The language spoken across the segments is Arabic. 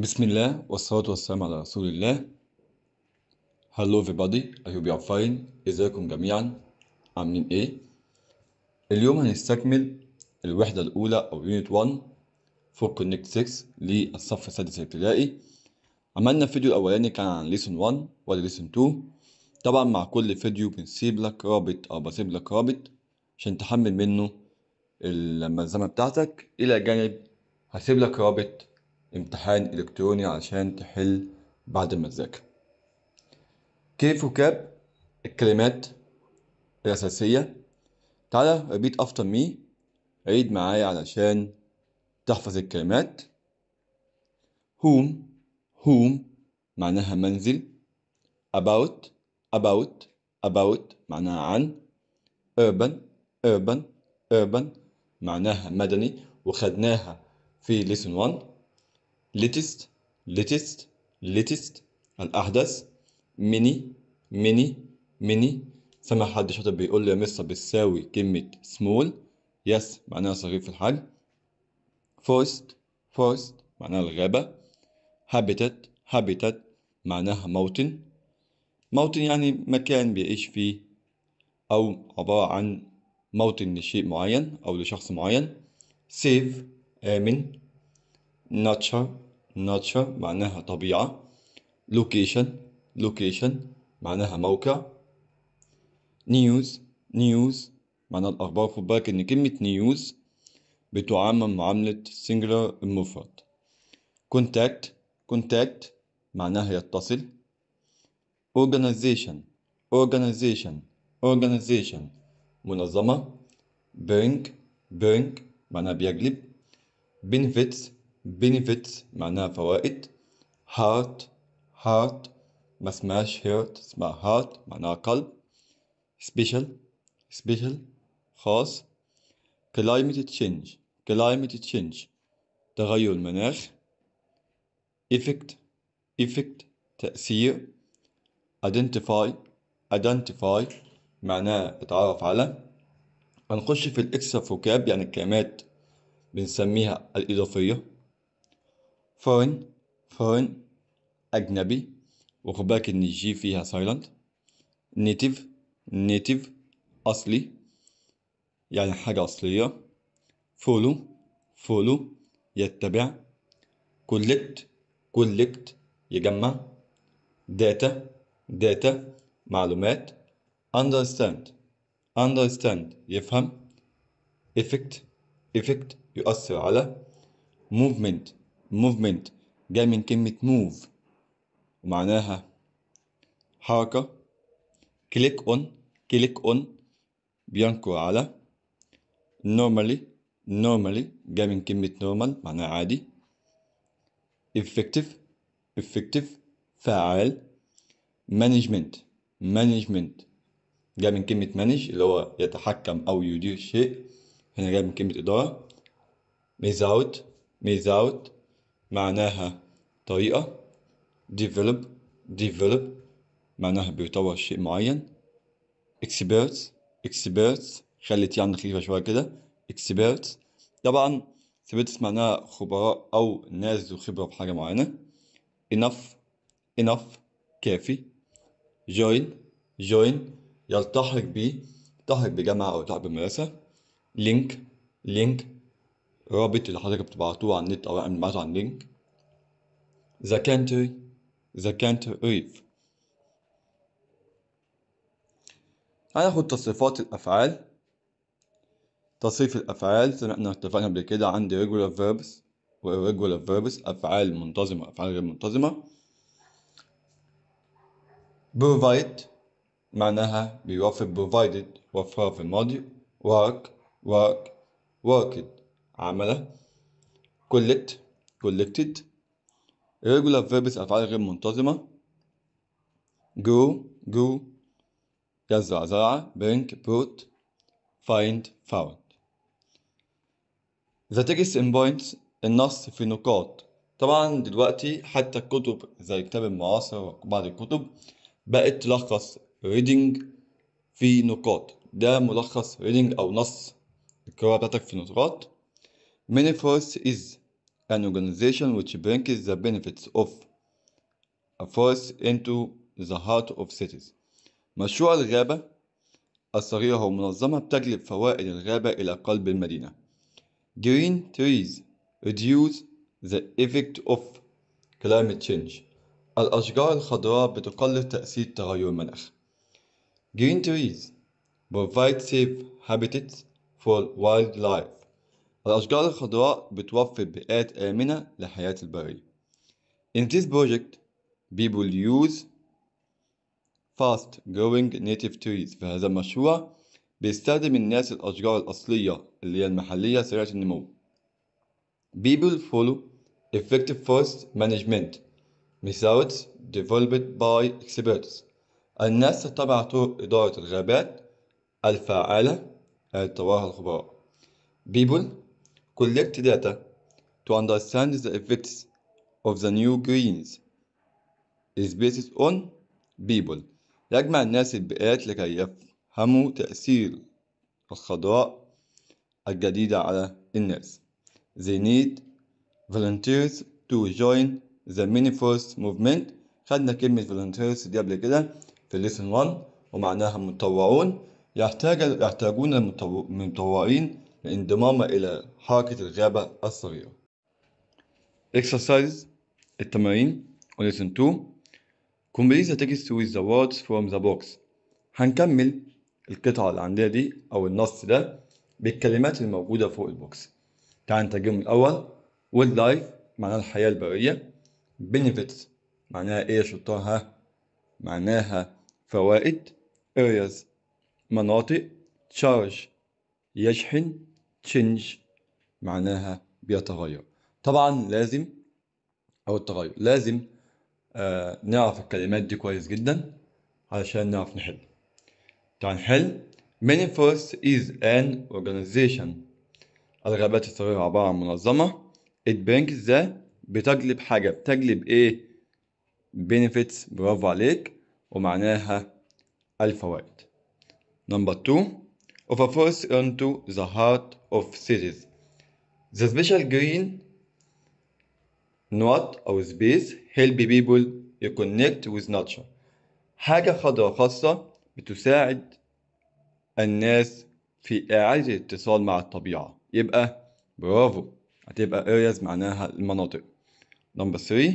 بسم الله والصلاة والسلام على رسول الله Hello everybody, I hope you are fine ازيكم جميعا عاملين ايه اليوم هنستكمل الوحدة الأولى أو unit 1 فوق كونكت 6 للصف السادس الابتدائي عملنا فيديو الأولاني كان عن ليسون 1 ولا lesson 2 طبعا مع كل فيديو بنسيب لك رابط أو بسيب لك رابط عشان تحمل منه الملزمة بتاعتك إلى جانب هسيب لك رابط امتحان إلكتروني عشان تحل بعد ما تذاكر كيف وكاب الكلمات الأساسية تعالى ربيت أفتر مي عيد معايا علشان تحفظ الكلمات whom whom معناها منزل about about about معناها عن urban urban urban معناها مدني وخدناها في lesson 1 latest latest latest الأحدث many many many سامع حد شاطر بيقول لي يا مستر بتساوي كلمة small yes معناها صغير في الحجم forest first معناها الغابة habitat habitat معناها موطن موطن يعني مكان بيعيش فيه أو عبارة عن موطن لشيء معين أو لشخص معين save آمن nature nature معناها طبيعة location location معناها موقع news news معنى الأخبار خد بالك إن كلمة news بتعامل معاملة singular المفرد contact contact معناها يتصل organization organization organization منظمة bring bring معناها بيجلب benefits benefits معناها فوائد heart heart ما اسمهاش heart اسمها heart معناها قلب special special خاص climate change climate change تغير المناخ effect effect تأثير identify identify معناه اتعرف على هنخش في الاكسترا فوكاب يعني الكلمات بنسميها الإضافية فون فون أجنبي وخباك إن الجي فيها سايلنت نيتيف نيتيف أصلي يعني حاجة أصلية فولو فولو يتبع كولكت كولكت يجمع داتا داتا معلومات understand understand يفهم effect effect يؤثر على movement موفمنت جاي من كلمة موف ومعناها حركة كليك اون كليك اون بينكو على نورمالي نورمالي جاي من كلمة نورمال معناها عادي effective effective فعال management management جاي من كلمة manage اللي هو يتحكم أو يدير شيء هنا جاي من كلمة إدارة without without معناها طريقة develop develop معناها بيطور شيء معين expert expert خليتي عندك خفيفة شوية كده expert طبعا ثبت معناها خبراء أو ناس ذو خبرة في حاجة معينة enough enough كافي join join يلتحق بي يلتحق بجامعة أو يلتحق بمدرسة لينك لينك رابط اللي حضرتك بتبعتوه على النت أو معلومات عن لينك إذا كانت أي إذا كانت أيف هناخد تصريفات الأفعال تصريف الأفعال زي ما احنا اتفقنا قبل كده عندي regular verbs و irregular verbs أفعال منتظمة وأفعال غير منتظمة provide معناها بيوفر provided وفرها في الماضي work work worked عمله collect collected irregular verbs أفعال غير منتظمة go go يزرع زرع bring put find found the text in points النص في نقاط طبعا دلوقتي حتى الكتب زي كتاب المعاصر وبعض الكتب بقت تلخص reading في نقاط ده ملخص reading أو نص القراءة بتاعتك في نقاط many first is an organization which brings the benefits of a forest into the heart of cities مشروع الغابة الصغيرة هو منظمة بتجلب فوائد الغابة إلى قلب المدينة Green trees reduce the effect of climate change الأشجار الخضراء بتقلل تأثير تغير المناخ Green trees provide safe habitats for wildlife الأشجار الخضراء بتوفر بيئات آمنة لحياة البرية. In this project, people use fast growing native trees. في هذا المشروع بيستخدم الناس الأشجار الأصلية اللي هي المحلية سريعة النمو. People follow effective forest management methods developed by experts. الناس تتبع طرق إدارة الغابات الفعالة للتواه الخبراء. People collect data to understand the effects of the new greens is based on people يجمع الناس البيئات لكي يفهموا تأثير الخضراء الجديدة على الناس They need volunteers to join the mini force movement خدنا كلمة volunteers دي قبل كده في lesson 1 ومعناها متطوعون يحتاج يحتاجون المتطوعين لانضمامه إلى حركة الغابة الصغيرة. Exercise التمارين Lesson 2 Complete the text with the words from the box هنكمل القطعة اللي عندنا دي أو النص ده بالكلمات الموجودة فوق البوكس. تعال نترجم الأول Wild life معناها الحياة البرية Benefits معناها إيه يا شطارها؟ معناها فوائد Areas مناطق Charge يشحن change معناها بيتغير طبعا لازم او التغير لازم آه نعرف الكلمات دي كويس جدا علشان نعرف نحل تعال نحل manifest is an organization الغابات الصغيرة عبارة عن منظمة it brings the بتجلب حاجة بتجلب ايه benefits برافو عليك ومعناها الفوائد number 2 of a force into the heart of series the special green نوت أو space help people connect with nature حاجة خضراء خاصة بتساعد الناس في إعادة الاتصال مع الطبيعة يبقى برافو هتبقى areas معناها المناطق number 3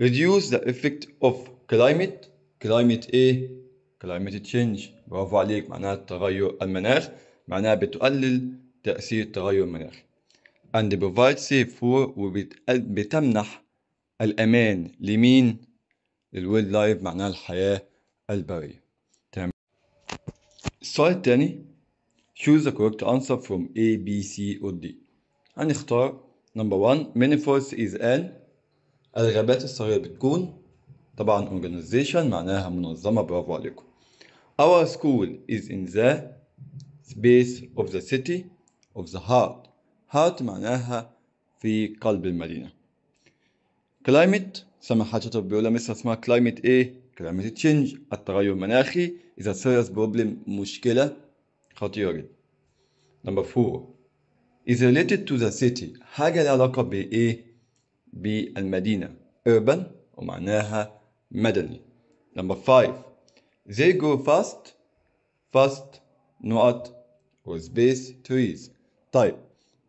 reduce the effect of climate climate ايه climate change برافو عليك معناها تغير المناخ معناها بتقلل تأثير التغير المناخي and provide safe for وبتمنح الأمان لمين؟ للويل لايف معناها الحياة البرية تمام السؤال الثاني choose the correct answer from A, B, C أو D هنختار نمبر 1 manifolds is an الغابات الصغيرة بتكون طبعا organization معناها منظمة برافو عليكم our school is in the space of the city of the heart heart معناها في قلب المدينة climate سمى حاجته بيقولها مثل اسمها climate ايه climate change التغير المناخي is a serious problem مشكلة خطيرة جدا number four is related to the city حاجة لها علاقة بإيه بالمدينة urban ومعناها مدني number five they go fast fast نقط وسبيس تو يز طيب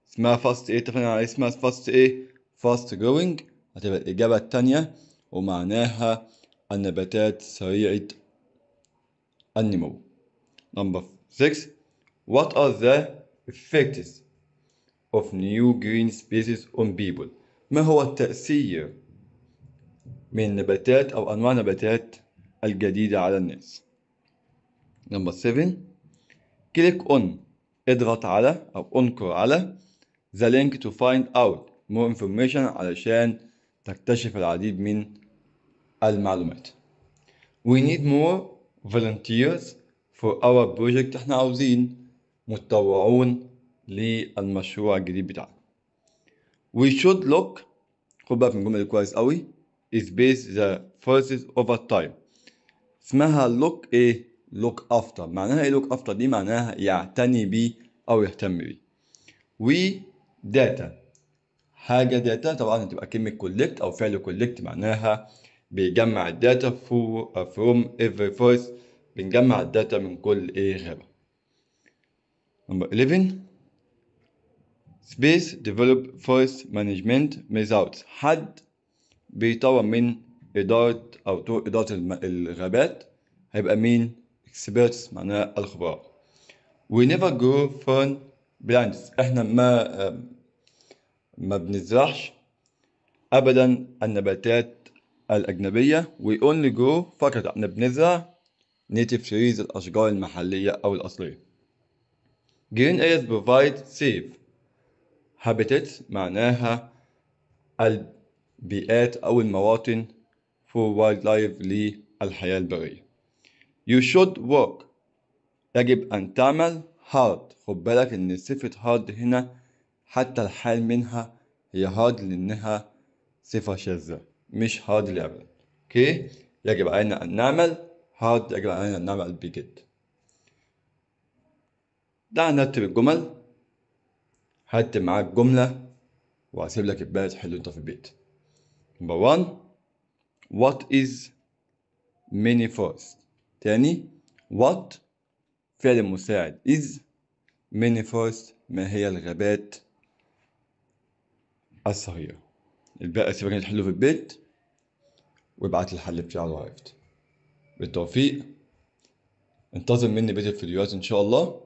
اسمها فاست ايه اتفقنا على اسمها فاست ايه فاست جروينج هتبقى الإجابة التانية ومعناها النباتات سريعة النمو number 6 what are the effects of new green species on people ما هو التأثير من نباتات أو أنواع نباتات الجديدة على الناس number 7 كليك اون اضغط على او انكر على ذا لينك تو فايند اوت مور انفورميشن علشان تكتشف العديد من المعلومات we need more volunteers for our project احنا عاوزين متطوعون للمشروع الجديد بتاعنا we should look خد بالك من الجمله دي كويس قوي is based the forces over time اسمها look ايه look after معناها ايه look after دي معناها يعتني بي او يهتم بي data حاجه data طبعا هتبقى كلمه collect او فعل collect معناها بيجمع الداتا from every voice بنجمع الداتا من كل ايه غابه number 11 space develop voice management ميزاوتس حد بيطور من إدارة أو طرق إدارة الغابات هيبقى مين experts معناها الخبراء we never go from blindness احنا ما ما بنزرعش ابدا النباتات الاجنبيه we only go فقط احنا بنزرع native trees الاشجار المحليه او الاصليه green areas provide safe habitats معناها البيئات او المواطن for wildlife للحياه البريه You should work يجب أن تعمل hard خد بالك إن صفة hard هنا حتى الحال منها هي hard لأنها صفة شاذة مش hard لأبدا Okay. يجب علينا أن نعمل hard يجب علينا أن نعمل بجد دعنا نرتب الجمل هات معاك جملة وهسيب لك الباقي تحله انت في البيت Number one. What is many first تاني what فعل مساعد is manifest ما هي الغابات الصغيرة الباقي سيبك تحله في البيت وابعت الحل بتاعه لو بالتوفيق انتظر مني بيت الفيديوهات ان شاء الله